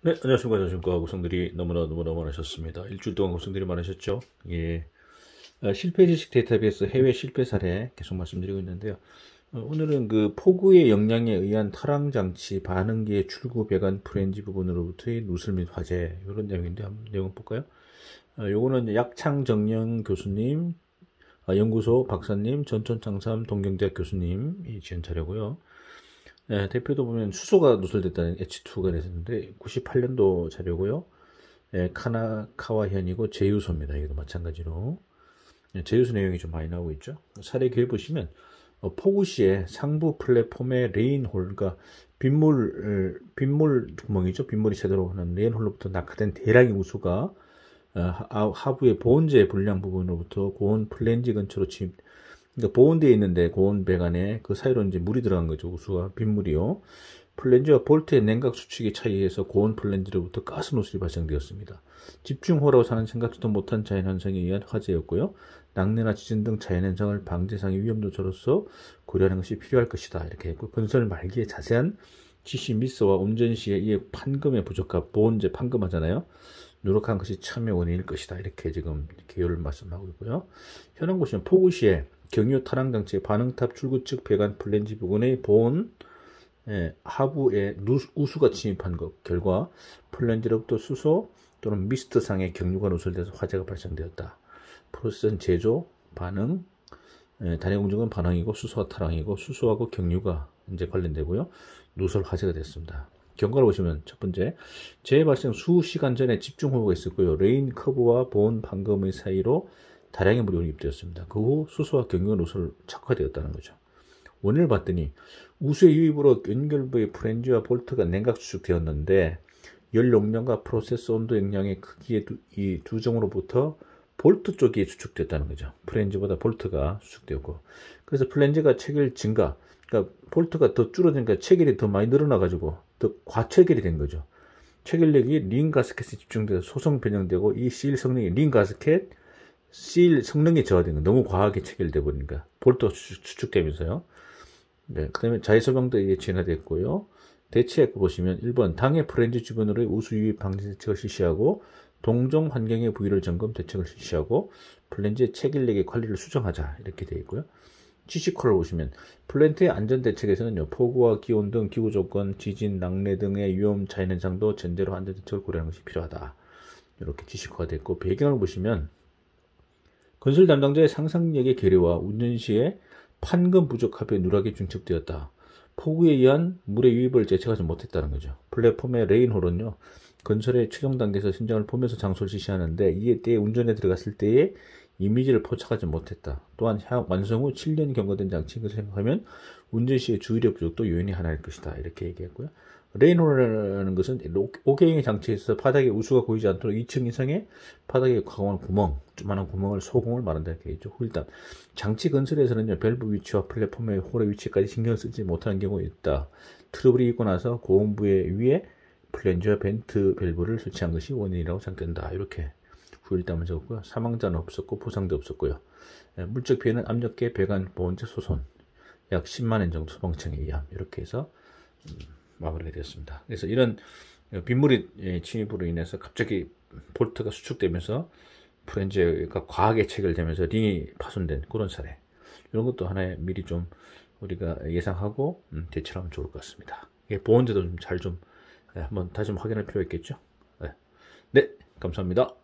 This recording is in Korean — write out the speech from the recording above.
네, 안녕하십니까. 안녕하십니까. 고생들이 너무나 너무나 많으셨습니다. 일주일 동안 고생들이 많으셨죠? 예. 아, 실패 지식 데이터베이스 해외 실패 사례 계속 말씀드리고 있는데요. 어, 오늘은 그 폭우의 영향에 의한 타랑 장치 반응기의 출구 배관 프렌지 부분으로부터의 누설 및 화재 이런 내용인데 한번 내용 을 볼까요? 아, 요거는 약창 정영 교수님, 아, 연구소 박사님, 전천창삼 동경대학 교수님이 지은 자료고요 네, 대표도 보면 수소가 누설됐다는 H2가 됐었는데 98년도 자료고요. 네, 카나카와현이고 제유소입니다. 이것도 마찬가지로 네, 예, 제유소 내용이 좀 많이 나오고 있죠. 사례 기회 보시면 어, 포구시의 상부 플랫폼의 레인홀과 빗물 어, 빗물 구멍이죠. 빗물이 제대로 하는 레인홀로부터 낙하된 대량의 우수가 어, 하부의 보온재 불량 부분으로부터 고온 플랜지 근처로 침입 그러니까 보온되어 있는데 고온 배관에 그 사이로 이제 물이 들어간 거죠. 우수와 빗물이요. 플랜지와 볼트의 냉각 수축의 차이에서 고온 플랜지로부터 가스 노출이 발생되었습니다. 집중호라고 사는 생각지도 못한 자연현상에 의한 화재였고요. 낙뢰나 지진 등 자연현상을 방재상의 위험 조소로서 고려하는 것이 필요할 것이다. 이렇게 했고 그 건설 말기에 자세한 지시 미스와 운전 시에 이 판금의 부족함, 보온제 판금하잖아요. 누락한 것이 참의 원인일 것이다. 이렇게 지금 개요를 말씀하고 있고요. 현황 보시면 포구시에 경유 탈항 장치 반응탑 출구 측 배관 플랜지 부근의 본 예, 하부에 누수, 우수가 침입한 것 결과 플랜지로부터 수소 또는 미스트상의 경유가 누설돼서 화재가 발생되었다. 프로세스는 제조, 반응, 예, 단위 공정은 반응이고 수소와 탈항이고 수소하고 경유가 이제 관련되고요. 누설 화재가 됐습니다. 경과를 보시면 첫 번째 재해 발생 수시간 전에 집중호우가 있었고요. 레인 커브와 본 방금의 사이로 다량의 물이 오입되었습니다. 그 후 수소와 경유 노소를 착화되었다는 거죠. 원인을 봤더니 우수의 유입으로 연결부의 프렌즈와 볼트가 냉각 수축되었는데 열 용량과 프로세스 온도 영향의 크기의 두, 이두 점으로부터 볼트 쪽이 수축됐다는 거죠. 프렌즈보다 볼트가 수축되었고 그래서 플렌즈가 체결 증가 그러니까 볼트가 더 줄어드니까 체결이 더 많이 늘어나 가지고 더 과체결이 된 거죠. 체결력이 링 가스켓에 집중돼서 소성 변형되고 이 실 성능이 링 가스켓 C일 성능이 저하되는 너무 과하게 체결돼 버리니까 볼도 추축되면서요. 네, 그다음에 자외소방도 이게 진화됐고요. 대체액 보시면 1번 당해 프렌즈 주변으로의 우수 유입 방지 대책을 실시하고 동종 환경의 부위를 점검 대책을 실시하고 플랜지의 체결력의 관리를 수정하자 이렇게 되어 있고요. 지식컬을 보시면 플랜트의 안전 대책에서는요 폭우와 기온 등 기후 조건, 지진, 낙뢰 등의 위험 자연 현상도 전제로 안전 대책을 고려하는 것이 필요하다. 이렇게 지식화됐고 가 배경을 보시면 건설 담당자의 상상력의 괴리와 운전시의 판금 부족합에 누락이 중첩되었다. 폭우에 의한 물의 유입을 제척하지 못했다는 거죠. 플랫폼의 레인홀은요. 건설의 최종 단계에서 신장을 보면서 장소를 지시하는데 이에 대해 운전에 들어갔을 때에 이미지를 포착하지 못했다. 또한 완성 후 7년 경과된 장치인 것을 생각하면 운전 시의 주의력 부족도 요인이 하나일 것이다. 이렇게 얘기했고요. 레인홀이라는 것은 오케잉의 장치에서 있어 바닥에 우수가 보이지 않도록 2층 이상의 바닥에 강한 구멍, 조만한 구멍을 소공을 말한다 이렇게 있죠. 일단 장치 건설에서는요, 밸브 위치와 플랫폼의 홀의 위치까지 신경 쓰지 못하는 경우가 있다. 트러블이 있고 나서 고온부의 위에 플랜저와 벤트 밸브를 설치한 것이 원인이라고 생각된다. 이렇게 후일담을 적었고요. 사망자는 없었고 부상도 없었고요. 예, 물적 피해는 압력계 배관 보온제 소손 약1 0만엔 정도 소방청에 의함 이렇게 해서 음, 마무리가 되었습니다. 그래서 이런 빗물이 예, 침입으로 인해서 갑자기 볼트가 수축되면서 프렌즈가 과하게 체결되면서 링이 파손된 그런 사례 이런 것도 하나의 미리 좀 우리가 예상하고 음, 대처를 하면 좋을 것 같습니다. 예, 보온제도 좀 잘좀 좀 예, 한번 다시 좀 확인할 필요 가 있겠죠? 네 감사합니다.